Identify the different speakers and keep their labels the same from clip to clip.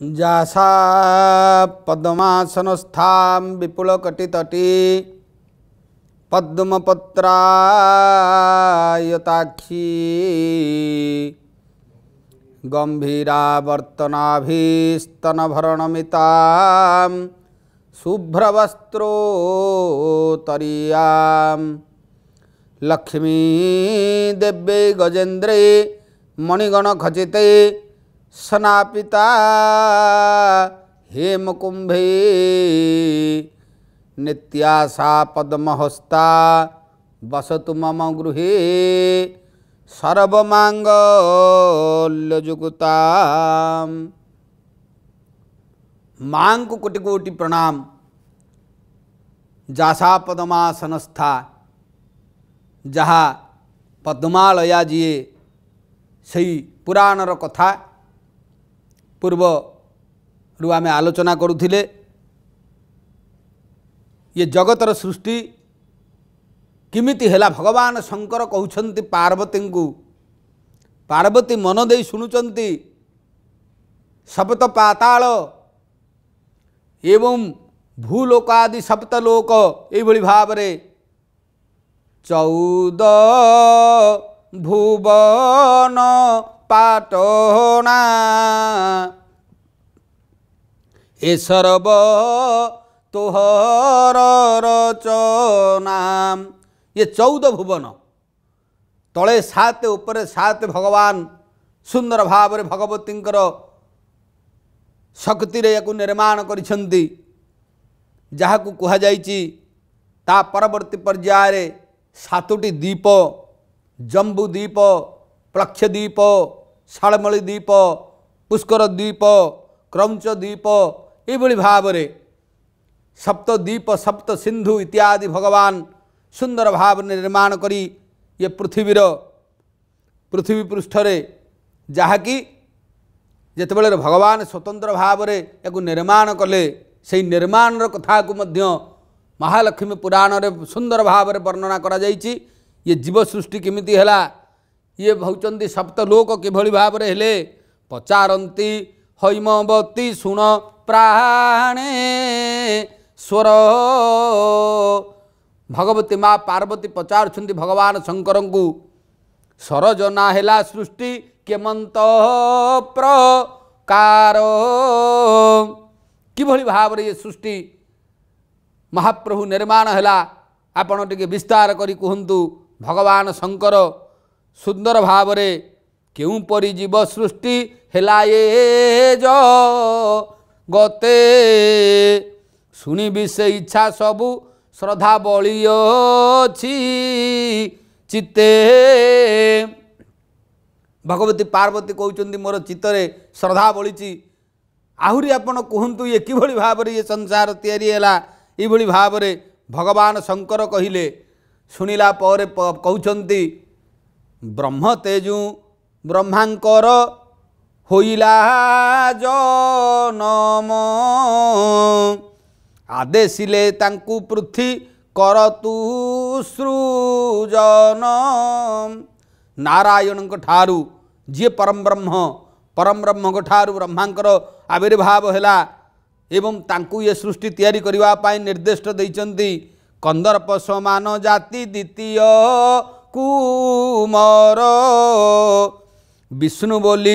Speaker 1: जासा पद्मासनस्थां विपुलकटितटी पद्मपत्रायताक्षी गम्भीरावर्तनाभिस्तनभरणमितां शुभ्रवस्त्रोतरीयां लक्ष्मीदेव्यै गजेन्द्रे मणिगणखचिते सनापिता हेमकुंभे नित्याशा पद्महस्ता बसतु मम गृह सर्वमांगल्यजुगता मांग को कोटि कोटि प्रणाम जासा संस्था जहाँ पद्मालया जी से पुराणर कथा ପୂର୍ବରୁ ଆମେ ଆଲୋଚନା କରୁଥିଲେ ଇଏ ଜଗତର ସୃଷ୍ଟି କେମିତି ହେଲା ଭଗବାନ ଶଙ୍କର କହୁଛନ୍ତି ପାର୍ବତୀଙ୍କୁ ପାର୍ବତୀ ମନ ଦେଇ ଶୁଣୁଛନ୍ତି ସପ୍ତ ପାତାଳ ଏବଂ ଭୂଲୋକ ଆଦି ସପ୍ତଲୋକ ଏଇଭଳି ଭାବରେ ଚଉଦ ଭୁବନ ପାଟୋ ନା ଏ ସର୍ବ ତୋହର ଚନାମ ଏ ଚଉଦ ଭୁବନ ତଳେ ସାତ ଉପରେ ସାତ ଭଗବାନ ସୁନ୍ଦର ଭାବରେ ଭଗବତୀଙ୍କର ଶକ୍ତିରେ ୟାକୁ ନିର୍ମାଣ କରିଛନ୍ତି ଯାହାକୁ କୁହାଯାଇଛି ତା ପରବର୍ତ୍ତୀ ପର୍ଯ୍ୟାୟରେ ସାତୋଟି ଦ୍ୱୀପ ଜମ୍ବୁଦ୍ୱୀପ ଦ୍ୱୀପ ଶାଳମଳି ଦ୍ୱୀପ ପୁଷ୍କର ଦ୍ୱୀପ କ୍ରଞ୍ଚ ଦ୍ୱୀପ ଏଇଭଳି ଭାବରେ ସପ୍ତ ସପ୍ତଦ୍ୱୀପ ସପ୍ତ ସିନ୍ଧୁ ଇତ୍ୟାଦି ଭଗବାନ ସୁନ୍ଦର ଭାବରେ ନିର୍ମାଣ କରି ଇଏ ପୃଥିବୀର ପୃଥିବୀ ପୃଷ୍ଠରେ ଯାହାକି ଯେତେବେଳେ ଭଗବାନ ସ୍ୱତନ୍ତ୍ର ଭାବରେ ଏହାକୁ ନିର୍ମାଣ କଲେ ସେଇ ନିର୍ମାଣର କଥାକୁ ମଧ୍ୟ ମହାଲକ୍ଷ୍ମୀ ପୁରାଣରେ ସୁନ୍ଦର ଭାବରେ ବର୍ଣ୍ଣନା କରାଯାଇଛି ଇଏ ଜୀବ ସୃଷ୍ଟି କେମିତି ହେଲା ଇଏ ହେଉଛନ୍ତି ସପ୍ତଲୋକ କିଭଳି ଭାବରେ ହେଲେ ପଚାରନ୍ତି ହୈମବତୀ ଶୁଣ ପ୍ରାଣେ ସ୍ୱର ଭଗବତୀ ମା' ପାର୍ବତୀ ପଚାରୁଛନ୍ତି ଭଗବାନ ଶଙ୍କରଙ୍କୁ ସରଜନା ହେଲା ସୃଷ୍ଟି କେମନ୍ତ ପ୍ରକାର କିଭଳି ଭାବରେ ଏ ସୃଷ୍ଟି ମହାପ୍ରଭୁ ନିର୍ମାଣ ହେଲା ଆପଣ ଟିକେ ବିସ୍ତାର କରି କୁହନ୍ତୁ ଭଗବାନ ଶଙ୍କର ସୁନ୍ଦର ଭାବରେ କେଉଁପରି ଜୀବ ସୃଷ୍ଟି ହେଲା ଏ ଜଗତେ ଶୁଣିବି ସେ ଇଚ୍ଛା ସବୁ ଶ୍ରଦ୍ଧାବଳୀ ଅଛି ଚିତ୍ତେ ଭଗବତୀ ପାର୍ବତୀ କହୁଛନ୍ତି ମୋର ଚିତ୍ତରେ ଶ୍ରଦ୍ଧା ବଳିଛି ଆହୁରି ଆପଣ କୁହନ୍ତୁ ଇଏ କିଭଳି ଭାବରେ ଇଏ ସଂସାର ତିଆରି ହେଲା ଏଇଭଳି ଭାବରେ ଭଗବାନ ଶଙ୍କର କହିଲେ ଶୁଣିଲା ପରେ କହୁଛନ୍ତି ବ୍ରହ୍ମ ତେଜୁ ବ୍ରହ୍ମାଙ୍କର ହୋଇଲା ଜନମ ଆଦେଶିଲେ ତାଙ୍କୁ ପୃଥିବୀ କରତୁ ସୃଜନ ନାରାୟଣଙ୍କ ଠାରୁ ଯିଏ ପରମବ୍ରହ୍ମ ପରମବ୍ରହ୍ମଙ୍କ ଠାରୁ ବ୍ରହ୍ମାଙ୍କର ଆବିର୍ଭାବ ହେଲା ଏବଂ ତାଙ୍କୁ ଏ ସୃଷ୍ଟି ତିଆରି କରିବା ପାଇଁ ନିର୍ଦ୍ଦିଷ୍ଟ ଦେଇଛନ୍ତି କନ୍ଦର୍ପ ସମାନ ଜାତି ଦ୍ୱିତୀୟ କୁମର ବିଷ୍ଣୁ ବୋଲି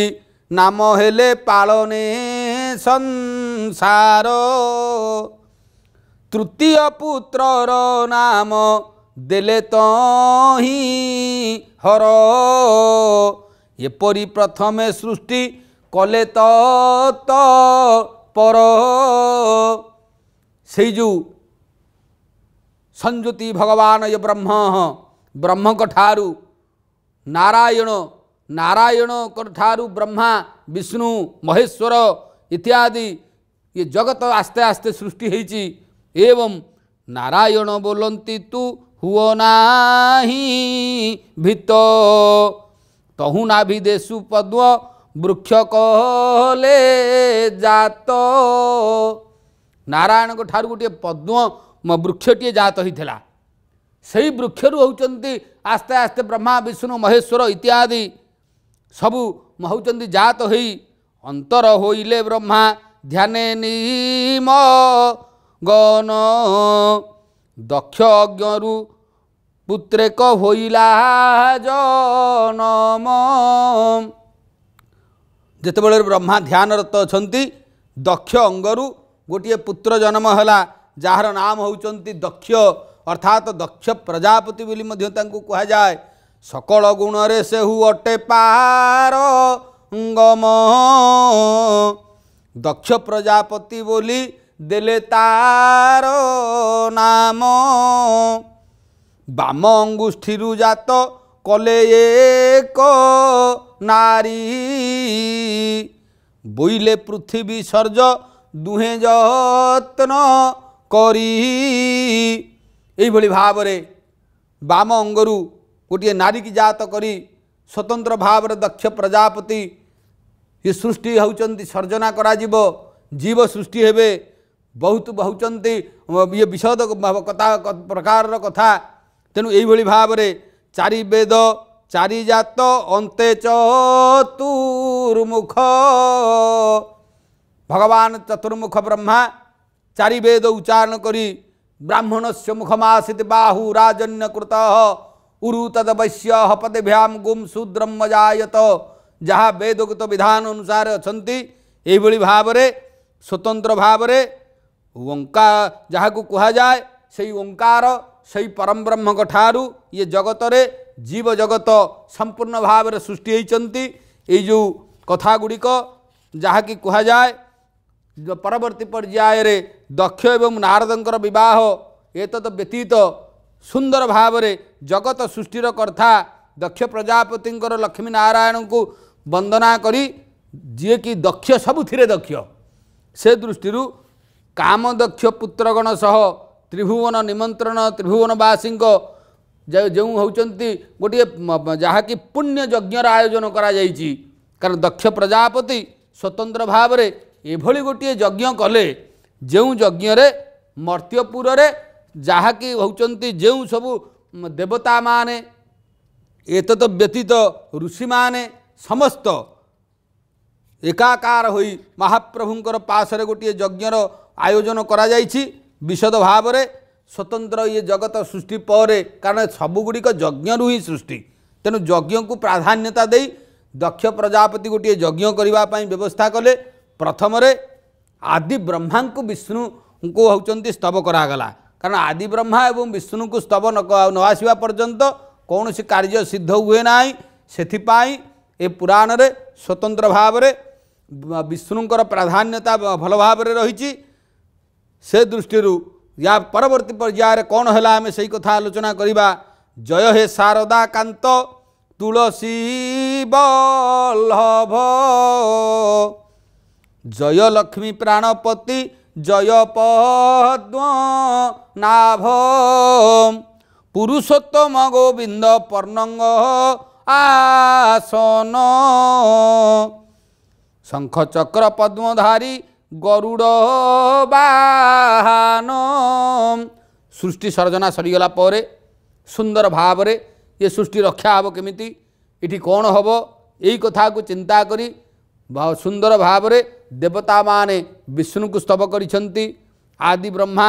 Speaker 1: ନାମ ହେଲେ ପାଳନେ ସଂସାର ତୃତୀୟ ପୁତ୍ରର ନାମ ଦେଲେ ତ ହର ଏପରି ପ୍ରଥମେ ସୃଷ୍ଟି କଲେ ତ ପର ସେଇ ଯେଉଁ ସଂଯୁତି ଭଗବାନ ଏ ବ୍ରହ୍ମ ବ୍ରହ୍ମଙ୍କ ଠାରୁ ନାରାୟଣ ନାରାୟଣଙ୍କ ଠାରୁ ବ୍ରହ୍ମା ବିଷ୍ଣୁ ମହେଶ୍ୱର ଇତ୍ୟାଦି ଇଏ ଜଗତ ଆସ୍ତେ ଆସ୍ତେ ସୃଷ୍ଟି ହେଇଛି ଏବଂ ନାରାୟଣ ବୋଲନ୍ତି ତୁ ହୁଅ ନାହିଁ ଭିତ ତହୁ ନା ବି ଦେଶୁ ପଦ୍ମ ବୃକ୍ଷ କହଲେ ଜାତ ନାରାୟଣଙ୍କ ଠାରୁ ଗୋଟିଏ ପଦ୍ମ ବୃକ୍ଷଟିଏ ଜାତ ହେଇଥିଲା ସେଇ ବୃକ୍ଷରୁ ହେଉଛନ୍ତି ଆସ୍ତେ ଆସ୍ତେ ବ୍ରହ୍ମା ବିଷ୍ଣୁ ମହେଶ୍ୱର ଇତ୍ୟାଦି ସବୁ ହେଉଛନ୍ତି ଜାତ ହୋଇ ଅନ୍ତର ହୋଇଲେ ବ୍ରହ୍ମା ଧ୍ୟାନେ ନିମ ଗନ ଦକ୍ଷ ଅଜ୍ଞରୁ ପୁତ୍ରେକ ହୋଇଲା ଜନମ ଯେତେବେଳେ ବ୍ରହ୍ମା ଧ୍ୟାନରତ ଅଛନ୍ତି ଦକ୍ଷ ଅଙ୍ଗରୁ ଗୋଟିଏ ପୁତ୍ର ଜନ୍ମ ହେଲା ଯାହାର ନାମ ହେଉଛନ୍ତି ଦକ୍ଷ ଅର୍ଥାତ ଦକ୍ଷ ପ୍ରଜାପତି ବୋଲି ମଧ୍ୟ ତାଙ୍କୁ କୁହାଯାଏ ସକଳ ଗୁଣରେ ସେହୁ ଅଟେ ପାର ଙ୍ଗମ ଦକ୍ଷ ପ୍ରଜାପତି ବୋଲି ଦେଲେ ତାର ନାମ ବାମ ଅଙ୍ଗୁଷ୍ଠିରୁ ଜାତ କଲେ ଏକ ନାରୀ ବୋଇଲେ ପୃଥିବୀ ସର୍ଜ ଦୁହେଁ ଯତ୍ନ କରି ଏହିଭଳି ଭାବରେ ବାମ ଅଙ୍ଗରୁ ଗୋଟିଏ ନାରୀକି ଜାତ କରି ସ୍ୱତନ୍ତ୍ର ଭାବରେ ଦକ୍ଷ ପ୍ରଜାପତି ଇଏ ସୃଷ୍ଟି ହେଉଛନ୍ତି ସର୍ଜନା କରାଯିବ ଜୀବ ସୃଷ୍ଟି ହେବେ ବହୁତ ହେଉଛନ୍ତି ଇଏ ବିଷଦ କଥା ପ୍ରକାରର କଥା ତେଣୁ ଏହିଭଳି ଭାବରେ ଚାରି ବେଦ ଚାରିଜାତ ଅନ୍ତେ ଚତୁର୍ମୁଖ ଭଗବାନ ଚତୁର୍ମୁଖ ବ୍ରହ୍ମା ଚାରି ବେଦ ଉଚ୍ଚାରଣ କରି ब्राह्मण से मुखमासी बाहू राजन्य उरु तद वैश्य पदभ्याम गुम शूद्रम जायत जहाँ वेदगत विधान अनुसार अच्छा यही भाव स्वतंत्र भाव ओंका जहाँ कहुए से ओंकार से परम ब्रह्म ठार ये जगत रे जीव जगत संपूर्ण भाव सृष्टि होती ये जो कथा गुड़िक जहाँकि कहुए ପରବର୍ତ୍ତୀ ପର୍ଯ୍ୟାୟରେ ଦକ୍ଷ ଏବଂ ନାରଦଙ୍କର ବିବାହ ଏତଦ ବ୍ୟତୀତ ସୁନ୍ଦର ଭାବରେ ଜଗତ ସୃଷ୍ଟିର କଥା ଦକ୍ଷ ପ୍ରଜାପତିଙ୍କର ଲକ୍ଷ୍ମୀ ନାରାୟଣଙ୍କୁ ବନ୍ଦନା କରି ଯିଏକି ଦକ୍ଷ ସବୁଥିରେ ଦକ୍ଷ ସେ ଦୃଷ୍ଟିରୁ କାମଦକ୍ଷ ପୁତ୍ରଗଣ ସହ ତ୍ରିଭୁବନ ନିମନ୍ତ୍ରଣ ତ୍ରିଭୁବନବାସୀଙ୍କ ଯେଉଁ ହେଉଛନ୍ତି ଗୋଟିଏ ଯାହାକି ପୁଣ୍ୟ ଯଜ୍ଞର ଆୟୋଜନ କରାଯାଇଛି କାରଣ ଦକ୍ଷ ପ୍ରଜାପତି ସ୍ୱତନ୍ତ୍ର ଭାବରେ ଏଭଳି ଗୋଟିଏ ଯଜ୍ଞ କଲେ ଯେଉଁ ଯଜ୍ଞରେ ମର୍ତ୍ତ୍ୟପୁରରେ ଯାହାକି ହେଉଛନ୍ତି ଯେଉଁ ସବୁ ଦେବତାମାନେ ଏତଦ ବ୍ୟତୀତ ଋଷିମାନେ ସମସ୍ତ ଏକାକାର ହୋଇ ମହାପ୍ରଭୁଙ୍କର ପାସରେ ଗୋଟିଏ ଯଜ୍ଞର ଆୟୋଜନ କରାଯାଇଛି ବିଶଦ ଭାବରେ ସ୍ୱତନ୍ତ୍ର ଇଏ ଜଗତ ସୃଷ୍ଟି ପରେ କାରଣ ସବୁଗୁଡ଼ିକ ଯଜ୍ଞରୁ ହିଁ ସୃଷ୍ଟି ତେଣୁ ଯଜ୍ଞକୁ ପ୍ରାଧାନ୍ୟତା ଦେଇ ଦକ୍ଷ ପ୍ରଜାପତି ଗୋଟିଏ ଯଜ୍ଞ କରିବା ପାଇଁ ବ୍ୟବସ୍ଥା କଲେ ପ୍ରଥମରେ ଆଦି ବ୍ରହ୍ମାଙ୍କୁ ବିଷ୍ଣୁଙ୍କୁ ହେଉଛନ୍ତି ସ୍ତବ କରାଗଲା କାରଣ ଆଦି ବ୍ରହ୍ମା ଏବଂ ବିଷ୍ଣୁଙ୍କୁ ସ୍ତବ ନ ଆସିବା ପର୍ଯ୍ୟନ୍ତ କୌଣସି କାର୍ଯ୍ୟ ସିଦ୍ଧ ହୁଏ ନାହିଁ ସେଥିପାଇଁ ଏ ପୁରାଣରେ ସ୍ୱତନ୍ତ୍ର ଭାବରେ ବିଷ୍ଣୁଙ୍କର ପ୍ରାଧାନ୍ୟତା ଭଲ ଭାବରେ ରହିଛି ସେ ଦୃଷ୍ଟିରୁ ୟା ପରବର୍ତ୍ତୀ ପର୍ଯ୍ୟାୟରେ କ'ଣ ହେଲା ଆମେ ସେହି କଥା ଆଲୋଚନା କରିବା ଜୟ ହେ ଶାରଦା କାନ୍ତ ତୁଳସୀ ବଲ୍ଲଭ ଜୟ ଲକ୍ଷ୍ମୀ ପ୍ରାଣପତି ଜୟ ପଦ୍ମନାଭ ପୁରୁଷୋତ୍ତମ ଗୋବିନ୍ଦ ପର୍ଣ୍ଣଙ୍ଗ ଆସନ ଶଙ୍ଖ ଚକ୍ର ପଦ୍ମଧାରୀ ଗରୁଡ଼ ବାହାନ ସୃଷ୍ଟି ସର୍ଜନା ସରିଗଲା ପରେ ସୁନ୍ଦର ଭାବରେ ଏ ସୃଷ୍ଟି ରକ୍ଷା ହେବ କେମିତି ଏଠି କ'ଣ ହେବ ଏଇ କଥାକୁ ଚିନ୍ତା କରି ସୁନ୍ଦର ଭାବରେ ଦେବତା ମାନେ ବିଷ୍ଣୁଙ୍କୁ ସ୍ତବ କରିଛନ୍ତି ଆଦି ବ୍ରହ୍ମା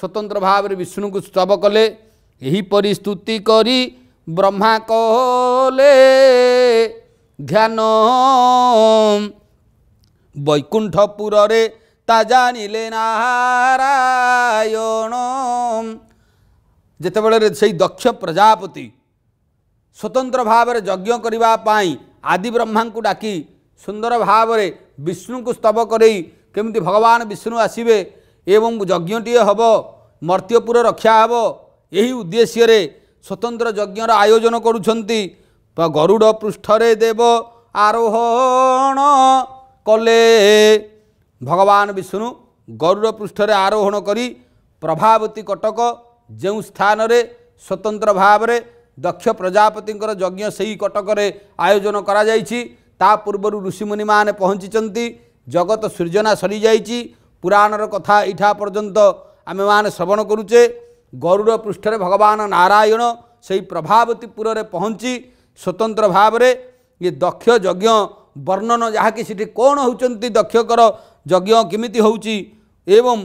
Speaker 1: ସ୍ୱତନ୍ତ୍ର ଭାବରେ ବିଷ୍ଣୁଙ୍କୁ ସ୍ତବ କଲେ ଏହିପରି ସ୍ତୁତି କରି ବ୍ରହ୍ମା କହଲେ ଧ୍ୟାନ ବୈକୁଣ୍ଠପୁରରେ ତା ଜାଣିଲେ ନାରାୟଣ ଯେତେବେଳେ ସେଇ ଦକ୍ଷ ପ୍ରଜାପତି ସ୍ୱତନ୍ତ୍ର ଭାବରେ ଯଜ୍ଞ କରିବା ପାଇଁ ଆଦିବ୍ରହ୍ମାଙ୍କୁ ଡାକି ସୁନ୍ଦର ଭାବରେ ବିଷ୍ଣୁଙ୍କୁ ସ୍ତବ କରେଇ କେମିତି ଭଗବାନ ବିଷ୍ଣୁ ଆସିବେ ଏବଂ ଯଜ୍ଞଟିଏ ହେବ ମର୍ତ୍ତ୍ୟପୁର ରକ୍ଷା ହେବ ଏହି ଉଦ୍ଦେଶ୍ୟରେ ସ୍ୱତନ୍ତ୍ର ଯଜ୍ଞର ଆୟୋଜନ କରୁଛନ୍ତି ଗରୁଡ଼ ପୃଷ୍ଠରେ ଦେବ ଆରୋହଣ କଲେ ଭଗବାନ ବିଷ୍ଣୁ ଗରୁଡ଼ ପୃଷ୍ଠରେ ଆରୋହଣ କରି ପ୍ରଭାବତୀ କଟକ ଯେଉଁ ସ୍ଥାନରେ ସ୍ୱତନ୍ତ୍ର ଭାବରେ ଦକ୍ଷ ପ୍ରଜାପତିଙ୍କର ଯଜ୍ଞ ସେହି କଟକରେ ଆୟୋଜନ କରାଯାଇଛି ତା ପୂର୍ବରୁ ଋଷିମୁନିମାନେ ପହଞ୍ଚିଛନ୍ତି ଜଗତ ସୂର୍ଯ୍ୟନା ସରିଯାଇଛି ପୁରାଣର କଥା ଏଇଠା ପର୍ଯ୍ୟନ୍ତ ଆମେମାନେ ଶ୍ରବଣ କରୁଛେ ଗରୁଡ଼ ପୃଷ୍ଠରେ ଭଗବାନ ନାରାୟଣ ସେହି ପ୍ରଭାବତୀପୁରରେ ପହଞ୍ଚି ସ୍ୱତନ୍ତ୍ର ଭାବରେ ଇଏ ଦକ୍ଷ ଯଜ୍ଞ ବର୍ଣ୍ଣନ ଯାହାକି ସେଠି କ'ଣ ହେଉଛନ୍ତି ଦକ୍ଷକର ଯଜ୍ଞ କେମିତି ହେଉଛି ଏବଂ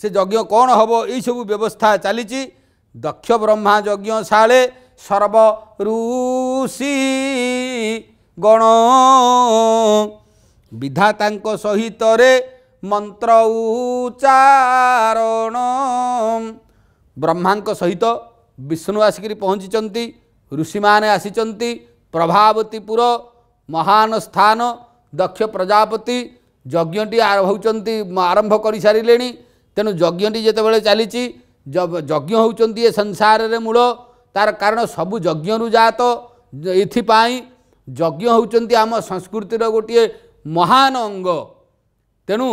Speaker 1: ସେ ଯଜ୍ଞ କ'ଣ ହେବ ଏହିସବୁ ବ୍ୟବସ୍ଥା ଚାଲିଛି ଦକ୍ଷ ବ୍ରହ୍ମା ଯଜ୍ଞ ଶାଳେ ସର୍ବ ଋଷି ଗଣ ବିଧାତାଙ୍କ ସହିତରେ ମନ୍ତ୍ର ଉଚ୍ଚାରଣ ବ୍ରହ୍ମାଙ୍କ ସହିତ ବିଷ୍ଣୁ ଆସିକରି ପହଞ୍ଚିଛନ୍ତି ଋଷିମାନେ ଆସିଛନ୍ତି ପ୍ରଭାବତୀପୁର ମହାନ ସ୍ଥାନ ଦକ୍ଷ ପ୍ରଜାପତି ଯଜ୍ଞଟି ହେଉଛନ୍ତି ଆରମ୍ଭ କରିସାରିଲେଣି ତେଣୁ ଯଜ୍ଞଟି ଯେତେବେଳେ ଚାଲିଛି ଯଜ୍ଞ ହେଉଛନ୍ତି ଏ ସଂସାରରେ ମୂଳ ତା'ର କାରଣ ସବୁ ଯଜ୍ଞରୁ ଜାତ ଏଥିପାଇଁ ଯଜ୍ଞ ହେଉଛନ୍ତି ଆମ ସଂସ୍କୃତିର ଗୋଟିଏ ମହାନ ଅଙ୍ଗ ତେଣୁ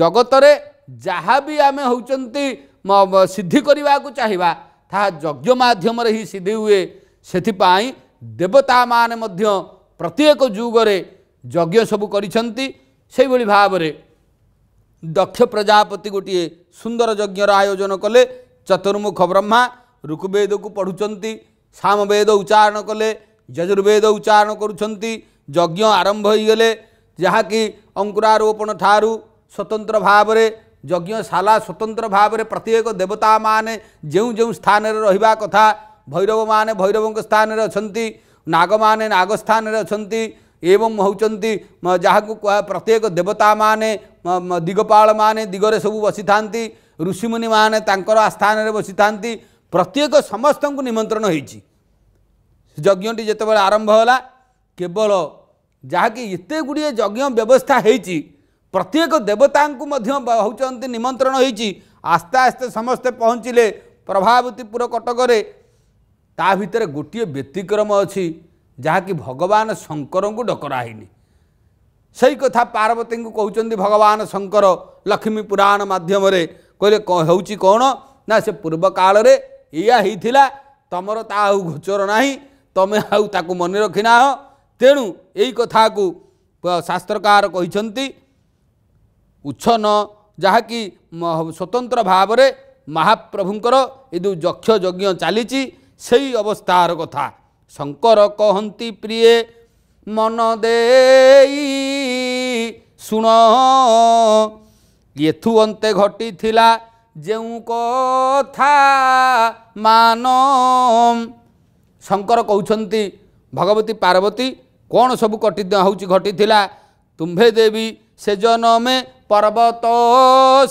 Speaker 1: ଜଗତରେ ଯାହା ବି ଆମେ ହେଉଛନ୍ତି ସିଦ୍ଧି କରିବାକୁ ଚାହିଁବା ତାହା ଯଜ୍ଞ ମାଧ୍ୟମରେ ହିଁ ସିଦ୍ଧି ହୁଏ ସେଥିପାଇଁ ଦେବତାମାନେ ମଧ୍ୟ ପ୍ରତ୍ୟେକ ଯୁଗରେ ଯଜ୍ଞ ସବୁ କରିଛନ୍ତି ସେଇଭଳି ଭାବରେ ଦକ୍ଷ ପ୍ରଜାପତି ଗୋଟିଏ ସୁନ୍ଦର ଯଜ୍ଞର ଆୟୋଜନ କଲେ ଚତୁର୍ମୁଖ ବ୍ରହ୍ମା ଋକୁବେଦକୁ ପଢ଼ୁଛନ୍ତି ସାମବେଦ ଉଚ୍ଚାରଣ କଲେ ଯଜୁର୍ବେଦ ଉଚ୍ଚାରଣ କରୁଛନ୍ତି ଯଜ୍ଞ ଆରମ୍ଭ ହୋଇଗଲେ ଯାହାକି ଅଙ୍କୁରାରୋପଣ ଠାରୁ ସ୍ୱତନ୍ତ୍ର ଭାବରେ ଯଜ୍ଞଶାଲା ସ୍ୱତନ୍ତ୍ର ଭାବରେ ପ୍ରତ୍ୟେକ ଦେବତାମାନେ ଯେଉଁ ଯେଉଁ ସ୍ଥାନରେ ରହିବା କଥା ଭୈରବମାନେ ଭୈରବଙ୍କ ସ୍ଥାନରେ ଅଛନ୍ତି ନାଗମାନେ ନାଗ ସ୍ଥାନରେ ଅଛନ୍ତି ଏବଂ ହେଉଛନ୍ତି ଯାହାକୁ ପ୍ରତ୍ୟେକ ଦେବତାମାନେ ଦିଗପାଳମାନେ ଦିଗରେ ସବୁ ବସିଥାନ୍ତି ଋଷିମୁନିମାନେ ତାଙ୍କର ସ୍ଥାନରେ ବସିଥାନ୍ତି ପ୍ରତ୍ୟେକ ସମସ୍ତଙ୍କୁ ନିମନ୍ତ୍ରଣ ହୋଇଛି ଯଜ୍ଞଟି ଯେତେବେଳେ ଆରମ୍ଭ ହେଲା କେବଳ ଯାହାକି ଏତେ ଗୁଡ଼ିଏ ଯଜ୍ଞ ବ୍ୟବସ୍ଥା ହେଇଛି ପ୍ରତ୍ୟେକ ଦେବତାଙ୍କୁ ମଧ୍ୟ ହେଉଛନ୍ତି ନିମନ୍ତ୍ରଣ ହେଇଛି ଆସ୍ତେ ଆସ୍ତେ ସମସ୍ତେ ପହଞ୍ଚିଲେ ପ୍ରଭାବତୀପୁର କଟକରେ ତା ଭିତରେ ଗୋଟିଏ ବ୍ୟତିକ୍ରମ ଅଛି ଯାହାକି ଭଗବାନ ଶଙ୍କରଙ୍କୁ ଡକରା ହେଇନି ସେଇ କଥା ପାର୍ବତୀଙ୍କୁ କହୁଛନ୍ତି ଭଗବାନ ଶଙ୍କର ଲକ୍ଷ୍ମୀ ପୁରାଣ ମାଧ୍ୟମରେ କହିଲେ ହେଉଛି କ'ଣ ନା ସେ ପୂର୍ବକାଳରେ ଏଇଆ ହେଇଥିଲା ତମର ତା ଆଉ ଘୋଚର ନାହିଁ ତମେ ଆଉ ତାକୁ ମନେ ରଖିନାହ ତେଣୁ ଏଇ କଥାକୁ ଶାସ୍ତ୍ରକାର କହିଛନ୍ତି ଉଚ୍ଛନ ଯାହାକି ସ୍ୱତନ୍ତ୍ର ଭାବରେ ମହାପ୍ରଭୁଙ୍କର ଏ ଯେଉଁ ଯକ୍ଷ ଯଜ୍ଞ ଚାଲିଛି ସେଇ ଅବସ୍ଥାର କଥା ଶଙ୍କର କହନ୍ତି ପ୍ରିୟେ ମନ ଦେଇ ଶୁଣ ଏଥୁ ଅନ୍ତେ ଘଟିଥିଲା ଯେଉଁ କଥା ମାନ ଶଙ୍କର କହୁଛନ୍ତି ଭଗବତୀ ପାର୍ବତୀ କ'ଣ ସବୁ କଟି ହେଉଛି ଘଟିଥିଲା ତୁମ୍ଭେ ଦେବୀ ସେ ଜନମେ ପର୍ବତ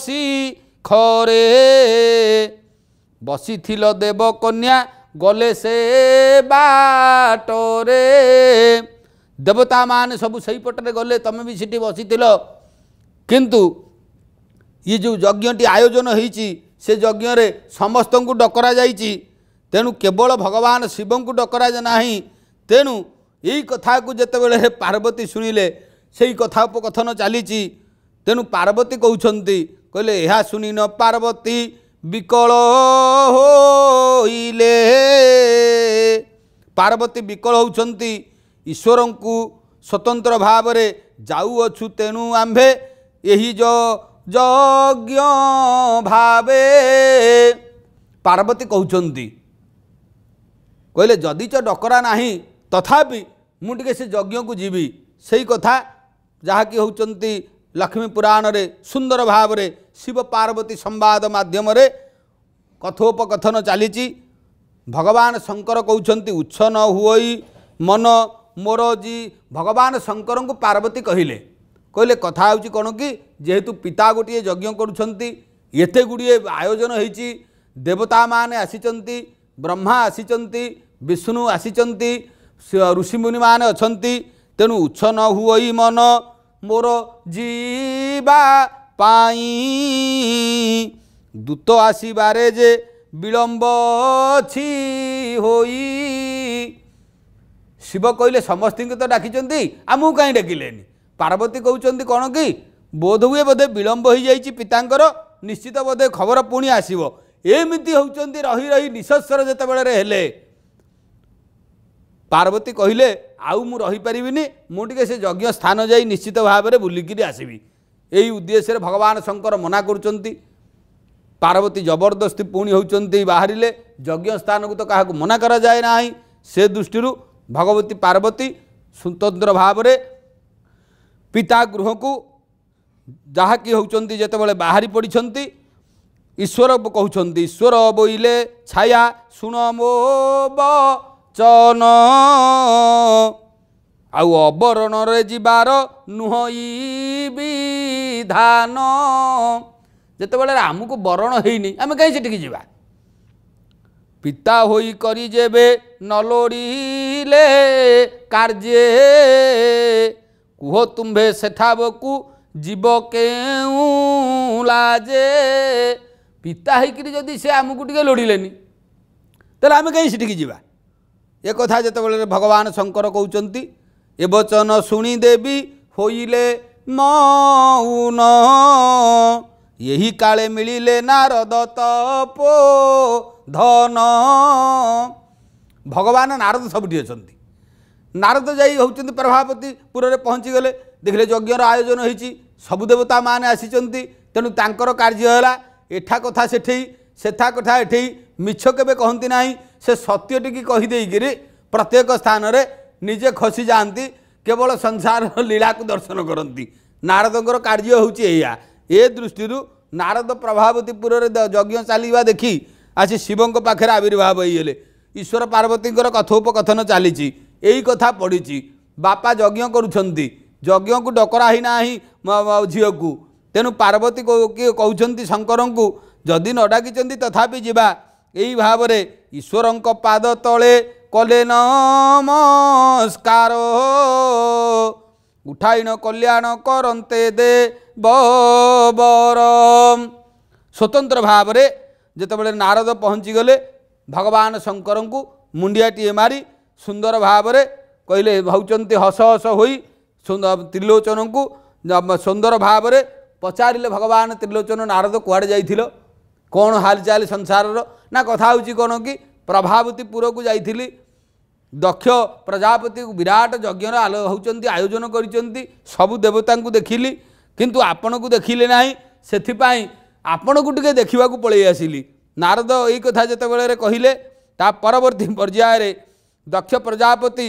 Speaker 1: ଶିଖରେ ବସିଥିଲ ଦେବ କନ୍ୟା ଗଲେ ସେ ବାଟରେ ଦେବତାମାନେ ସବୁ ସେଇପଟରେ ଗଲେ ତମେ ବି ସେଠି ବସିଥିଲ କିନ୍ତୁ ଇଏ ଯେଉଁ ଯଜ୍ଞଟି ଆୟୋଜନ ହେଇଛି ସେ ଯଜ୍ଞରେ ସମସ୍ତଙ୍କୁ ଡକରାଯାଇଛି ତେଣୁ କେବଳ ଭଗବାନ ଶିବଙ୍କୁ ଡକରାଯାଏ ନାହିଁ ତେଣୁ ଏଇ କଥାକୁ ଯେତେବେଳେ ପାର୍ବତୀ ଶୁଣିଲେ ସେଇ କଥା ଉପକଥନ ଚାଲିଛି ତେଣୁ ପାର୍ବତୀ କହୁଛନ୍ତି କହିଲେ ଏହା ଶୁଣି ନ ପାର୍ବତୀ ବିକଳ ହୋଇଲେ ପାର୍ବତୀ ବିକଳ ହେଉଛନ୍ତି ଈଶ୍ୱରଙ୍କୁ ସ୍ୱତନ୍ତ୍ର ଭାବରେ ଯାଉଅଛୁ ତେଣୁ ଆମ୍ଭେ ଏହି ଯଜ୍ଞ ଭାବେ ପାର୍ବତୀ କହୁଛନ୍ତି କହିଲେ ଯଦି ଚ ଡକରା ନାହିଁ ତଥାପି ମୁଁ ଟିକେ ସେ ଯଜ୍ଞକୁ ଯିବି ସେଇ କଥା ଯାହାକି ହେଉଛନ୍ତି ଲକ୍ଷ୍ମୀ ପୁରାଣରେ ସୁନ୍ଦର ଭାବରେ ଶିବ ପାର୍ବତୀ ସମ୍ବାଦ ମାଧ୍ୟମରେ କଥୋପକଥନ ଚାଲିଛି ଭଗବାନ ଶଙ୍କର କହୁଛନ୍ତି ଉଚ୍ଛ ନ ହୁଅଇ ମନ ମୋର ଜି ଭଗବାନ ଶଙ୍କରଙ୍କୁ ପାର୍ବତୀ କହିଲେ କହିଲେ କଥା ହେଉଛି କ'ଣ କି ଯେହେତୁ ପିତା ଗୋଟିଏ ଯଜ୍ଞ କରୁଛନ୍ତି ଏତେ ଗୁଡ଼ିଏ ଆୟୋଜନ ହେଇଛି ଦେବତାମାନେ ଆସିଛନ୍ତି ବ୍ରହ୍ମା ଆସିଛନ୍ତି ବିଷ୍ଣୁ ଆସିଛନ୍ତି ଋଷିମୁନିମାନେ ଅଛନ୍ତି ତେଣୁ ଉଚ୍ଛ ନ ହୁଅ ମନ ମୋର ଯିବା ପାଇଁ ଦୂତ ଆସିବାରେ ଯେ ବିଳମ୍ବ ଅଛି ହୋଇ ଶିବ କହିଲେ ସମସ୍ତଙ୍କୁ ତ ଡାକିଛନ୍ତି ଆଉ ମୁଁ କାହିଁ ଡାକିଲେନି ପାର୍ବତୀ କହୁଛନ୍ତି କ'ଣ କି ବୋଧ ହୁଏ ବୋଧେ ବିଳମ୍ବ ହୋଇଯାଇଛି ପିତାଙ୍କର ନିଶ୍ଚିତ ବୋଧେ ଖବର ପୁଣି ଆସିବ ଏମିତି ହେଉଛନ୍ତି ରହି ରହି ନିଶସ୍ୱର ଯେତେବେଳେ ହେଲେ ପାର୍ବତୀ କହିଲେ ଆଉ ମୁଁ ରହିପାରିବିନି ମୁଁ ଟିକିଏ ସେ ଯଜ୍ଞ ସ୍ଥାନ ଯାଇ ନିଶ୍ଚିତ ଭାବରେ ବୁଲିକିରି ଆସିବି ଏହି ଉଦ୍ଦେଶ୍ୟରେ ଭଗବାନ ଶଙ୍କର ମନା କରୁଛନ୍ତି ପାର୍ବତୀ ଜବରଦସ୍ତି ପୁଣି ହେଉଛନ୍ତି ବାହାରିଲେ ଯଜ୍ଞ ସ୍ଥାନକୁ ତ କାହାକୁ ମନା କରାଯାଏ ନାହିଁ ସେ ଦୃଷ୍ଟିରୁ ଭଗବତୀ ପାର୍ବତୀ ସ୍ୱତନ୍ତ୍ର ଭାବରେ ପିତା ଗୃହକୁ ଯାହାକି ହେଉଛନ୍ତି ଯେତେବେଳେ ବାହାରି ପଡ଼ିଛନ୍ତି ଈଶ୍ୱର କହୁଛନ୍ତି ଈଶ୍ୱର ବୋଇଲେ ଛାୟା ଶୁଣ ମୋ ବ ଚନ ଆଉ ଅବରଣରେ ଯିବାର ନୁହଁଇ ବିଧାନ ଯେତେବେଳେ ଆମକୁ ବରଣ ହେଇନି ଆମେ କାହିଁ ସେଠିକି ଯିବା ପିତା ହୋଇ କରି ଯେବେ ନ ଲୋଡ଼ିଲେ କାର୍ଯ୍ୟ କୁହ ତୁମ୍ଭେ ସେଠାବକୁ ଯିବ କେଉଁ ଲାଜେ ପିତା ହେଇକରି ଯଦି ସେ ଆମକୁ ଟିକେ ଲୋଡ଼ିଲେନି ତାହେଲେ ଆମେ କାହିଁ ସେଠିକି ଯିବା ଏ କଥା ଯେତେବେଳେ ଭଗବାନ ଶଙ୍କର କହୁଛନ୍ତି ଏ ବଚନ ଶୁଣିଦେବି ହୋଇଲେ ମଉନ ଏହି କାଳେ ମିଳିଲେ ନାରଦ ତପୋ ଧନ ଭଗବାନ ନାରଦ ସବୁଠି ଅଛନ୍ତି ନାରଦ ଯାଇ ହେଉଛନ୍ତି ପ୍ରଭାପତି ପୁରରେ ପହଞ୍ଚିଗଲେ ଦେଖିଲେ ଯଜ୍ଞର ଆୟୋଜନ ହୋଇଛି ସବୁ ଦେବତାମାନେ ଆସିଛନ୍ତି ତେଣୁ ତାଙ୍କର କାର୍ଯ୍ୟ ହେଲା ଏଠା କଥା ସେଠେଇ ସେଠା କଥା ଏଠେଇ ମିଛ କେବେ କହନ୍ତି ନାହିଁ ସେ ସତ୍ୟଟିକି କହିଦେଇକିରି ପ୍ରତ୍ୟେକ ସ୍ଥାନରେ ନିଜେ ଖସି ଯାଆନ୍ତି କେବଳ ସଂସାର ଲୀଳାକୁ ଦର୍ଶନ କରନ୍ତି ନାରଦଙ୍କର କାର୍ଯ୍ୟ ହେଉଛି ଏଇଆ ଏ ଦୃଷ୍ଟିରୁ ନାରଦ ପ୍ରଭାବତୀପୁରରେ ଯଜ୍ଞ ଚାଲିବା ଦେଖି ଆସି ଶିବଙ୍କ ପାଖରେ ଆବିର୍ଭାବ ହେଇଗଲେ ଈଶ୍ୱର ପାର୍ବତୀଙ୍କର କଥୋପକଥନ ଚାଲିଛି ଏଇ କଥା ପଡ଼ିଛି ବାପା ଯଜ୍ଞ କରୁଛନ୍ତି ଯଜ୍ଞକୁ ଡକରା ହେଇନାହିଁ ଝିଅକୁ ତେଣୁ ପାର୍ବତୀ କହୁଛନ୍ତି ଶଙ୍କରଙ୍କୁ ଯଦି ନ ଡାକିଛନ୍ତି ତଥାପି ଯିବା ଏଇ ଭାବରେ ଈଶ୍ୱରଙ୍କ ପାଦ ତଳେ କଲେ ନମସ୍କାର ଉଠାଇଣ କଲ୍ୟାଣ କରନ୍ତେ ଦେ ବର ସ୍ୱତନ୍ତ୍ର ଭାବରେ ଯେତେବେଳେ ନାରଦ ପହଞ୍ଚିଗଲେ ଭଗବାନ ଶଙ୍କରଙ୍କୁ ମୁଣ୍ଡିଆଟିଏ ମାରି ସୁନ୍ଦର ଭାବରେ କହିଲେ ହେଉଛନ୍ତି ହସ ହସ ହୋଇ ତ୍ରିଲୋଚନଙ୍କୁ ସୁନ୍ଦର ଭାବରେ ପଚାରିଲେ ଭଗବାନ ତ୍ରିଲୋଚନ ନାରଦ କୁଆଡ଼େ ଯାଇଥିଲ କ'ଣ ହାଲଚାଲ ସଂସାରର ନା କଥା ହେଉଛି କ'ଣ କି ପ୍ରଭାବତୀପୁରକୁ ଯାଇଥିଲି ଦକ୍ଷ ପ୍ରଜାପତି ବିରାଟ ଯଜ୍ଞର ଆଲୋ ହେଉଛନ୍ତି ଆୟୋଜନ କରିଛନ୍ତି ସବୁ ଦେବତାଙ୍କୁ ଦେଖିଲି କିନ୍ତୁ ଆପଣଙ୍କୁ ଦେଖିଲେ ନାହିଁ ସେଥିପାଇଁ ଆପଣଙ୍କୁ ଟିକେ ଦେଖିବାକୁ ପଳେଇ ଆସିଲି ନାରଦ ଏଇ କଥା ଯେତେବେଳେ କହିଲେ ତା ପରବର୍ତ୍ତୀ ପର୍ଯ୍ୟାୟରେ ଦକ୍ଷ ପ୍ରଜାପତି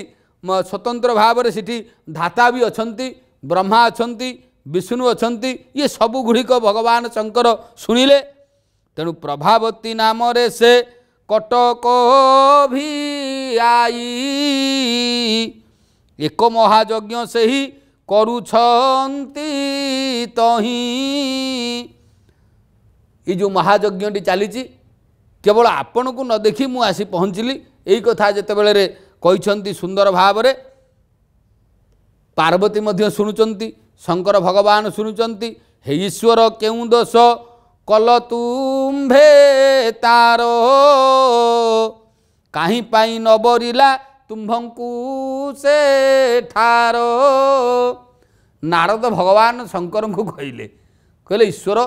Speaker 1: ସ୍ୱତନ୍ତ୍ର ଭାବରେ ସେଠି ଧାତା ବି ଅଛନ୍ତି ବ୍ରହ୍ମା ଅଛନ୍ତି ବିଷ୍ଣୁ ଅଛନ୍ତି ଇଏ ସବୁଗୁଡ଼ିକ ଭଗବାନ ଶଙ୍କର ଶୁଣିଲେ ତେଣୁ ପ୍ରଭାବତୀ ନାମରେ ସେ କଟକ ଭି ଆଇ ଏକ ମହାଯଜ୍ଞ ସେହି କରୁଛନ୍ତି ତହିଁ ଏ ଯେଉଁ ମହାଯଜ୍ଞଟି ଚାଲିଛି କେବଳ ଆପଣଙ୍କୁ ନ ଦେଖି ମୁଁ ଆସି ପହଞ୍ଚିଲି ଏଇ କଥା ଯେତେବେଳେ କହିଛନ୍ତି ସୁନ୍ଦର ଭାବରେ ପାର୍ବତୀ ମଧ୍ୟ ଶୁଣୁଛନ୍ତି ଶଙ୍କର ଭଗବାନ ଶୁଣୁଛନ୍ତି ହେ ଈଶ୍ୱର କେଉଁ ଦୋଷ କଲତୁମ୍ଭେ ତାର କାହିଁ ପାଇଁ ନବରିଲା ତୁମ୍ଭଙ୍କୁ ସେଠାର ନାରଦ ଭଗବାନ ଶଙ୍କରଙ୍କୁ କହିଲେ କହିଲେ ଈଶ୍ୱର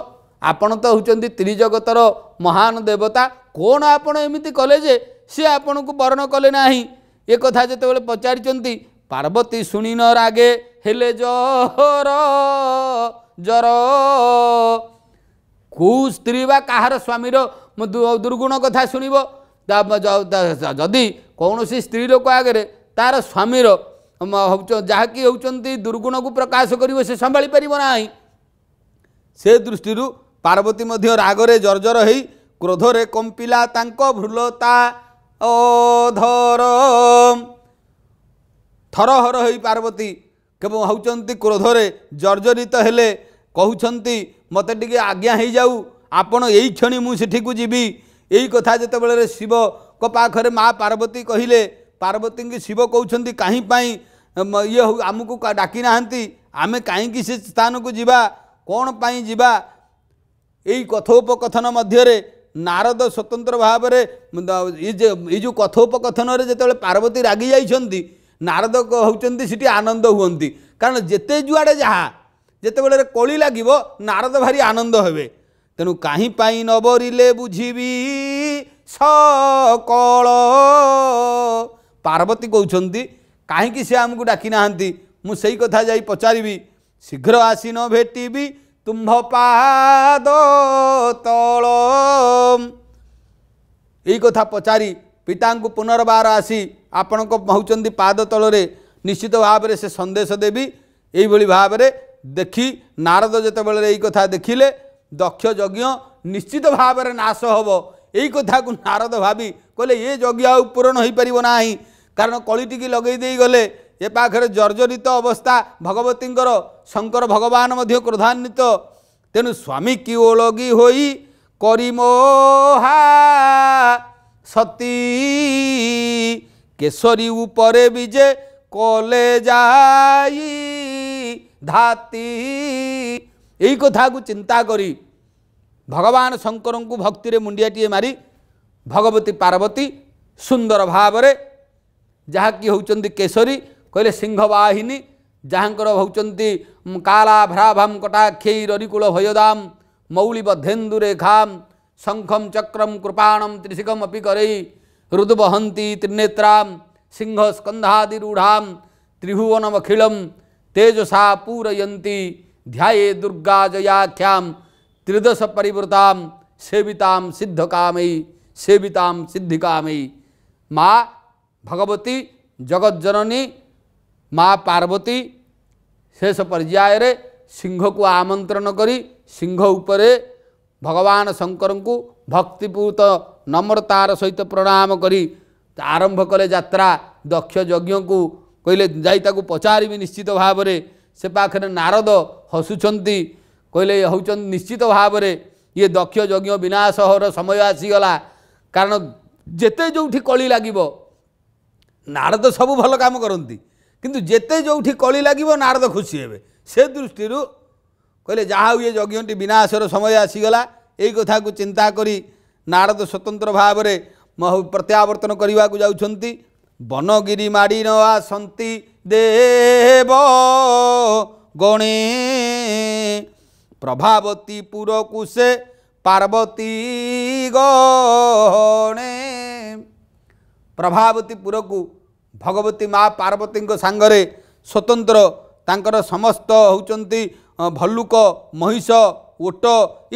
Speaker 1: ଆପଣ ତ ହେଉଛନ୍ତି ତ୍ରିଜଗତର ମହାନ ଦେବତା କ'ଣ ଆପଣ ଏମିତି କଲେ ଯେ ସିଏ ଆପଣଙ୍କୁ ବରଣ କଲେ ନାହିଁ ଏ କଥା ଯେତେବେଳେ ପଚାରିଛନ୍ତି ପାର୍ବତୀ ଶୁଣିନ ରାଗେ ହେଲେ ଜର ଜର କେଉଁ ସ୍ତ୍ରୀ ବା କାହାର ସ୍ୱାମୀର ଦୁର୍ଗୁଣ କଥା ଶୁଣିବ ଯଦି କୌଣସି ସ୍ତ୍ରୀ ଲୋକ ଆଗରେ ତା'ର ସ୍ୱାମୀର ଯାହାକି ହେଉଛନ୍ତି ଦୁର୍ଗୁଣକୁ ପ୍ରକାଶ କରିବ ସେ ସମ୍ଭାଳି ପାରିବ ନାହିଁ ସେ ଦୃଷ୍ଟିରୁ ପାର୍ବତୀ ମଧ୍ୟ ରାଗରେ ଜର୍ଜର ହୋଇ କ୍ରୋଧରେ କମ୍ପିଲା ତାଙ୍କ ଭୁଲତା ଅଧର ଥରହର ହୋଇ ପାର୍ବତୀ କେବଳ ହେଉଛନ୍ତି କ୍ରୋଧରେ ଜର୍ଜରିତ ହେଲେ କହୁଛନ୍ତି ମୋତେ ଟିକିଏ ଆଜ୍ଞା ହେଇଯାଉ ଆପଣ ଏଇ କ୍ଷଣି ମୁଁ ସେଠିକୁ ଯିବି ଏଇ କଥା ଯେତେବେଳେ ଶିବଙ୍କ ପାଖରେ ମାଆ ପାର୍ବତୀ କହିଲେ ପାର୍ବତୀଙ୍କି ଶିବ କହୁଛନ୍ତି କାହିଁ ପାଇଁ ଇଏ ହଉ ଆମକୁ ଡାକିନାହାନ୍ତି ଆମେ କାହିଁକି ସେ ସ୍ଥାନକୁ ଯିବା କ'ଣ ପାଇଁ ଯିବା ଏଇ କଥୋପକଥନ ମଧ୍ୟରେ ନାରଦ ସ୍ୱତନ୍ତ୍ର ଭାବରେ ଏଇ ଯେଉଁ କଥୋପକଥନରେ ଯେତେବେଳେ ପାର୍ବତୀ ରାଗିଯାଇଛନ୍ତି ନାରଦ ହେଉଛନ୍ତି ସେଠି ଆନନ୍ଦ ହୁଅନ୍ତି କାରଣ ଯେତେ ଯୁଆଡ଼େ ଯାହା ଯେତେବେଳେ କଳି ଲାଗିବ ନାରଦ ଭାରି ଆନନ୍ଦ ହେବେ ତେଣୁ କାହିଁ ପାଇଁ ନବରିଲେ ବୁଝିବି ସକଳ ପାର୍ବତୀ କହୁଛନ୍ତି କାହିଁକି ସେ ଆମକୁ ଡାକିନାହାନ୍ତି ମୁଁ ସେଇ କଥା ଯାଇ ପଚାରିବି ଶୀଘ୍ର ଆସି ନ ଭେଟିବି ତୁମ୍ଭ ପାଦ ତଳ ଏଇ କଥା ପଚାରି ପିତାଙ୍କୁ ପୁନର୍ବାର ଆସି ଆପଣଙ୍କ ହେଉଛନ୍ତି ପାଦ ତଳରେ ନିଶ୍ଚିତ ଭାବରେ ସେ ସନ୍ଦେଶ ଦେବି ଏଇଭଳି ଭାବରେ ଦେଖି ନାରଦ ଯେତେବେଳେ ଏଇ କଥା ଦେଖିଲେ ଦକ୍ଷ ଯଜ୍ଞ ନିଶ୍ଚିତ ଭାବରେ ନାଶ ହେବ ଏଇ କଥାକୁ ନାରଦ ଭାବି କହିଲେ ଏ ଯଜ୍ଞ ଆଉ ପୂରଣ ହୋଇପାରିବ ନାହିଁ କାରଣ କଳିଟିକି ଲଗେଇ ଦେଇ ଗଲେ ଏ ପାଖରେ ଜର୍ଜରିତ ଅବସ୍ଥା ଭଗବତୀଙ୍କର ଶଙ୍କର ଭଗବାନ ମଧ୍ୟ କ୍ରୋଧାନ୍ୱିତ ତେଣୁ ସ୍ୱାମୀ କି ଓଳଗି ହୋଇ କରିମୋହା ସତୀ କେଶରୀ ଉପରେ ବିଜେ କଲେ ଯାଇ ଧାତି ଏଇ କଥାକୁ ଚିନ୍ତା କରି ଭଗବାନ ଶଙ୍କରଙ୍କୁ ଭକ୍ତିରେ ମୁଣ୍ଡିଆଟିଏ ମାରି ଭଗବତୀ ପାର୍ବତୀ ସୁନ୍ଦର ଭାବରେ ଯାହାକି ହେଉଛନ୍ତି କେଶରୀ କହିଲେ ସିଂହ ବାହିନୀ ଯାହାଙ୍କର ହେଉଛନ୍ତି କାଳା ଭ୍ରାଭାମ କଟାକ୍ଷେଇ ରରିକୁଳ ଭୟଦାମ ମୌଳି ବଧେନ୍ଦୁରେ ଘାମ ଶଙ୍ଖମ ଚକ୍ରମ କୃପାଣମ ତ୍ରିଶିକମ ଅପି କରେଇ ହୃଦ ବହନ୍ତି ତ୍ରିନେତ୍ରାମ ସିଂହ ସ୍କନ୍ଧାଦି ରୂଢ଼ାମ ତ୍ରିଭୁବନ ଅଖିଳମ तेजसा पूरयती ध्याए दुर्गा जयाख्याम त्रिदश परिवृताम सेविताम सिद्ध कामयी सेविताम सिद्धि कामयी माँ भगवती जगत जननी माँ पार्वती शेष पर्याय सिंह को आमंत्रण करी सिंह उपरे भगवान शंकर को भक्तिपूत नम्रतार सहित प्रणाम करी आरंभ कले जात्रा दक्ष यज्ञ को କହିଲେ ଯାଇ ତାକୁ ପଚାରିବି ନିଶ୍ଚିତ ଭାବରେ ସେ ପାଖରେ ନାରଦ ହସୁଛନ୍ତି କହିଲେ ହେଉଛନ୍ତି ନିଶ୍ଚିତ ଭାବରେ ଇଏ ଦକ୍ଷ ଯଜ୍ଞ ବିନାଶ ହର ସମୟ ଆସିଗଲା କାରଣ ଯେତେ ଯେଉଁଠି କଳି ଲାଗିବ ନାରଦ ସବୁ ଭଲ କାମ କରନ୍ତି କିନ୍ତୁ ଯେତେ ଯେଉଁଠି କଳି ଲାଗିବ ନାରଦ ଖୁସି ହେବେ ସେ ଦୃଷ୍ଟିରୁ କହିଲେ ଯାହା ହୁଏ ଯଜ୍ଞଟି ବିନାଶର ସମୟ ଆସିଗଲା ଏଇ କଥାକୁ ଚିନ୍ତା କରି ନାରଦ ସ୍ୱତନ୍ତ୍ର ଭାବରେ ପ୍ରତ୍ୟାବର୍ତ୍ତନ କରିବାକୁ ଯାଉଛନ୍ତି ବନଗିରି ମାଡ଼ି ନ ଆସନ୍ତି ଦେବ ଗଣେ ପ୍ରଭାବତୀପୁରକୁ ସେ ପାର୍ବତୀ ଗଣେ ପ୍ରଭାବତୀପୁରକୁ ଭଗବତୀ ମା ପାର୍ବତୀଙ୍କ ସାଙ୍ଗରେ ସ୍ୱତନ୍ତ୍ର ତାଙ୍କର ସମସ୍ତ ହେଉଛନ୍ତି ଭଲୁକ ମହିଷ ଓଟ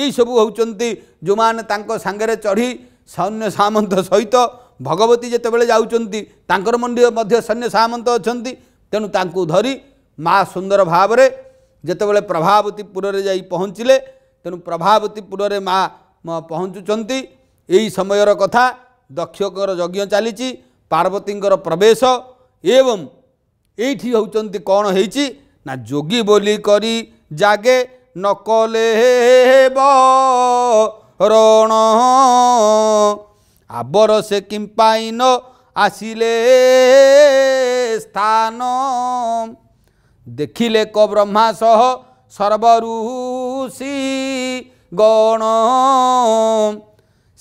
Speaker 1: ଏଇସବୁ ହେଉଛନ୍ତି ଯେଉଁମାନେ ତାଙ୍କ ସାଙ୍ଗରେ ଚଢ଼ି ସୈନ୍ୟ ସାମନ୍ତ ସହିତ ଭଗବତୀ ଯେତେବେଳେ ଯାଉଛନ୍ତି ତାଙ୍କର ମଣ୍ଡିରେ ମଧ୍ୟ ସୈନ୍ୟ ସାମନ୍ତ ଅଛନ୍ତି ତେଣୁ ତାଙ୍କୁ ଧରି ମା ସୁନ୍ଦର ଭାବରେ ଯେତେବେଳେ ପ୍ରଭାବତୀପୁରରେ ଯାଇ ପହଞ୍ଚିଲେ ତେଣୁ ପ୍ରଭାବତୀପୁରରେ ମା ପହଞ୍ଚୁଛନ୍ତି ଏହି ସମୟର କଥା ଦକ୍ଷଙ୍କର ଯଜ୍ଞ ଚାଲିଛି ପାର୍ବତୀଙ୍କର ପ୍ରବେଶ ଏବଂ ଏଇଠି ହେଉଛନ୍ତି କ'ଣ ହେଇଛି ନା ଯୋଗୀ ବୋଲି କରି ଜାଗେ ନକଲେ ହେ ବଣ ଆବର ସେ କିମ୍ପାଇନ ଆସିଲେ ସ୍ଥାନ ଦେଖିଲେ କ ବ୍ରହ୍ମା ସହ ସର୍ବରୁଷି ଗଣ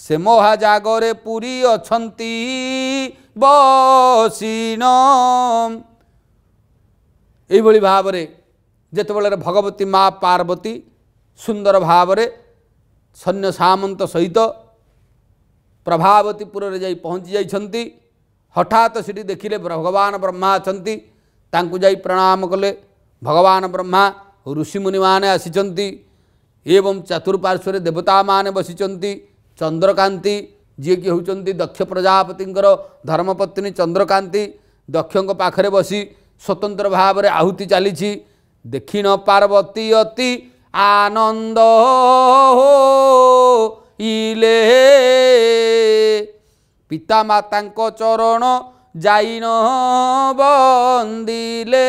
Speaker 1: ସେ ମହାଜାଗରେ ପୁରୀ ଅଛନ୍ତି ବସିନ ଏଇଭଳି ଭାବରେ ଯେତେବେଳେ ଭଗବତୀ ମା' ପାର୍ବତୀ ସୁନ୍ଦର ଭାବରେ ସୈନ୍ୟ ସାମନ୍ତ ସହିତ ପ୍ରଭାବତୀପୁରରେ ଯାଇ ପହଞ୍ଚି ଯାଇଛନ୍ତି ହଠାତ୍ ସେଠି ଦେଖିଲେ ଭଗବାନ ବ୍ରହ୍ମା ଅଛନ୍ତି ତାଙ୍କୁ ଯାଇ ପ୍ରଣାମ କଲେ ଭଗବାନ ବ୍ରହ୍ମା ଋଷିମୁନିମାନେ ଆସିଛନ୍ତି ଏବଂ ଚତୁଃପାର୍ଶ୍ୱରେ ଦେବତାମାନେ ବସିଛନ୍ତି ଚନ୍ଦ୍ରକାନ୍ତି ଯିଏକି ହେଉଛନ୍ତି ଦକ୍ଷ ପ୍ରଜାପତିଙ୍କର ଧର୍ମପତ୍ନୀ ଚନ୍ଦ୍ରକାନ୍ତି ଦକ୍ଷଙ୍କ ପାଖରେ ବସି ସ୍ୱତନ୍ତ୍ର ଭାବରେ ଆହୁତି ଚାଲିଛି ଦେଖିନ ପାର୍ବତୀ ଅତି ଆନନ୍ଦ ଇଲେ ପିତାମାତାଙ୍କ ଚରଣ ଯାଇ ନ ବନ୍ଦିଲେ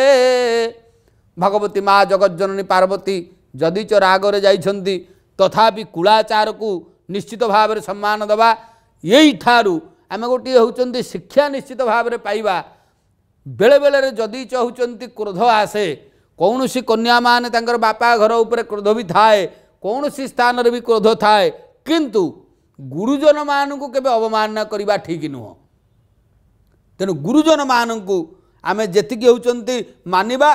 Speaker 1: ଭଗବତୀ ମା ଜଗଜ୍ଜନନୀ ପାର୍ବତୀ ଯଦି ଚ ରାଗରେ ଯାଇଛନ୍ତି ତଥାପି କୁଳାଚାରକୁ ନିଶ୍ଚିତ ଭାବରେ ସମ୍ମାନ ଦେବା ଏଇଠାରୁ ଆମେ ଗୋଟିଏ ହେଉଛନ୍ତି ଶିକ୍ଷା ନିଶ୍ଚିତ ଭାବରେ ପାଇବା ବେଳେବେଳେରେ ଯଦି ଚ କ୍ରୋଧ ଆସେ କୌଣସି କନ୍ୟାମାନେ ତାଙ୍କର ବାପା ଘର ଉପରେ କ୍ରୋଧ ବି ଥାଏ କୌଣସି ସ୍ଥାନରେ ବି କ୍ରୋଧ ଥାଏ କିନ୍ତୁ ଗୁରୁଜନମାନଙ୍କୁ କେବେ ଅବମାନନା କରିବା ଠିକ୍ ନୁହଁ ତେଣୁ ଗୁରୁଜନମାନଙ୍କୁ ଆମେ ଯେତିକି ହେଉଛନ୍ତି ମାନିବା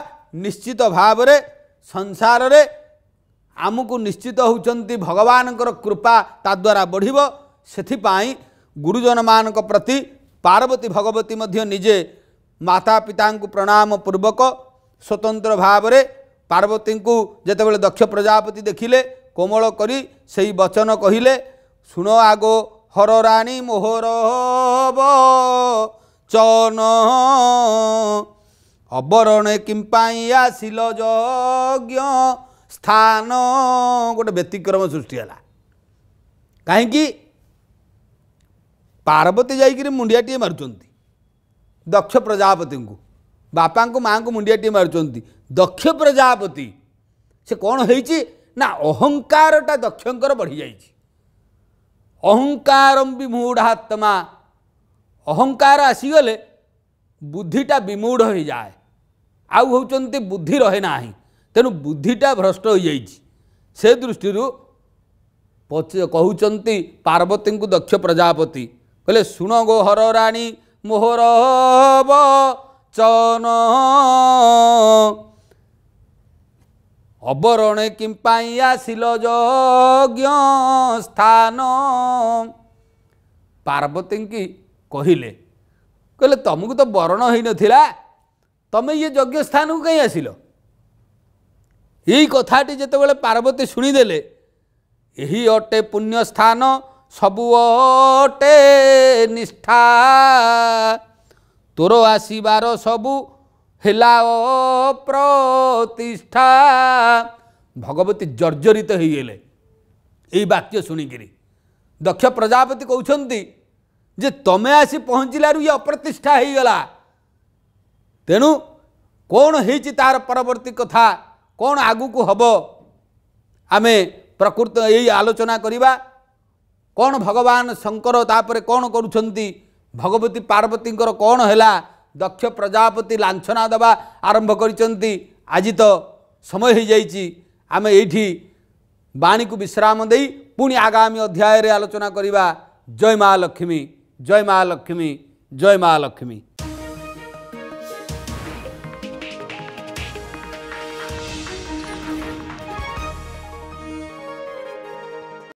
Speaker 1: ନିଶ୍ଚିତ ଭାବରେ ସଂସାରରେ ଆମକୁ ନିଶ୍ଚିତ ହେଉଛନ୍ତି ଭଗବାନଙ୍କର କୃପା ତାଦ୍ୱାରା ବଢ଼ିବ ସେଥିପାଇଁ ଗୁରୁଜନମାନଙ୍କ ପ୍ରତି ପାର୍ବତୀ ଭଗବତୀ ମଧ୍ୟ ନିଜେ ମାତା ପିତାଙ୍କୁ ପ୍ରଣାମ ପୂର୍ବକ ସ୍ୱତନ୍ତ୍ର ଭାବରେ ପାର୍ବତୀଙ୍କୁ ଯେତେବେଳେ ଦକ୍ଷ ପ୍ରଜାପତି ଦେଖିଲେ କୋମଳ କରି ସେଇ ବଚନ କହିଲେ ଶୁଣ ଆଗ ହର ରାଣୀ ମୋହର ଚନ ଅବରଣେ କିମ୍ପାଇଁ ଆସିଲ ଯଜ୍ଞ ସ୍ଥାନ ଗୋଟେ ବ୍ୟତିକ୍ରମ ସୃଷ୍ଟି ହେଲା କାହିଁକି ପାର୍ବତୀ ଯାଇକିରି ମୁଣ୍ଡିଆଟିଏ ମାରୁଛନ୍ତି ଦକ୍ଷ ପ୍ରଜାପତିଙ୍କୁ ବାପାଙ୍କୁ ମାଆଙ୍କୁ ମୁଣ୍ଡିଆଟିଏ ମାରୁଛନ୍ତି ଦକ୍ଷ ପ୍ରଜାପତି ସେ କ'ଣ ହେଇଛି ନା ଅହଙ୍କାରଟା ଦକ୍ଷଙ୍କର ବଢ଼ିଯାଇଛି ଅହଙ୍କାର ବିମୁଢ଼ାତ୍ମା ଅହଙ୍କାର ଆସିଗଲେ ବୁଦ୍ଧିଟା ବିମୁଢ଼ ହୋଇଯାଏ ଆଉ ହେଉଛନ୍ତି ବୁଦ୍ଧି ରହେ ନାହିଁ ତେଣୁ ବୁଦ୍ଧିଟା ଭ୍ରଷ୍ଟ ହୋଇଯାଇଛି ସେ ଦୃଷ୍ଟିରୁ କହୁଛନ୍ତି ପାର୍ବତୀଙ୍କୁ ଦକ୍ଷ ପ୍ରଜାପତି କହିଲେ ଶୁଣ ଗୋ ହର ରାଣୀ ମୋହର ଚନ ଅବରଣେ କିମ୍ପାଇଁ ଆସିଲ ଯଜ୍ଞ ସ୍ଥାନ ପାର୍ବତୀଙ୍କି କହିଲେ କହିଲେ ତୁମକୁ ତ ବରଣ ହୋଇନଥିଲା ତୁମେ ଇଏ ଯଜ୍ଞ ସ୍ଥାନକୁ କାହିଁ ଆସିଲ ଏଇ କଥାଟି ଯେତେବେଳେ ପାର୍ବତୀ ଶୁଣିଦେଲେ ଏହି ଅଟେ ପୁଣ୍ୟ ସ୍ଥାନ ସବୁ ଅଟେ ନିଷ୍ଠା ତୋର ଆସିବାର ସବୁ ହେଲା ଓ ପ୍ରତିଷ୍ଠା ଭଗବତୀ ଜର୍ଜରିତ ହୋଇଗଲେ ଏଇ ବାକ୍ୟ ଶୁଣିକିରି ଦକ୍ଷ ପ୍ରଜାପତି କହୁଛନ୍ତି ଯେ ତମେ ଆସି ପହଞ୍ଚିଲାରୁ ଇଏ ଅପ୍ରତିଷ୍ଠା ହେଇଗଲା ତେଣୁ କ'ଣ ହେଇଛି ତାର ପରବର୍ତ୍ତୀ କଥା କ'ଣ ଆଗକୁ ହେବ ଆମେ ପ୍ରକୃତ ଏଇ ଆଲୋଚନା କରିବା କ'ଣ ଭଗବାନ ଶଙ୍କର ତାପରେ କ'ଣ କରୁଛନ୍ତି ଭଗବତୀ ପାର୍ବତୀଙ୍କର କ'ଣ ହେଲା ଦକ୍ଷ ପ୍ରଜାପତି ଲାଞ୍ଛନା ଦେବା ଆରମ୍ଭ କରିଛନ୍ତି ଆଜି ତ ସମୟ ହୋଇଯାଇଛି ଆମେ ଏଇଠି ବାଣୀକୁ ବିଶ୍ରାମ ଦେଇ ପୁଣି ଆଗାମୀ ଅଧ୍ୟାୟରେ ଆଲୋଚନା କରିବା ଜୟ ମହାଲକ୍ଷ୍ମୀ ଜୟ ମହାଲକ୍ଷ୍ମୀ ଜୟ ମହାଲକ୍ଷ୍ମୀ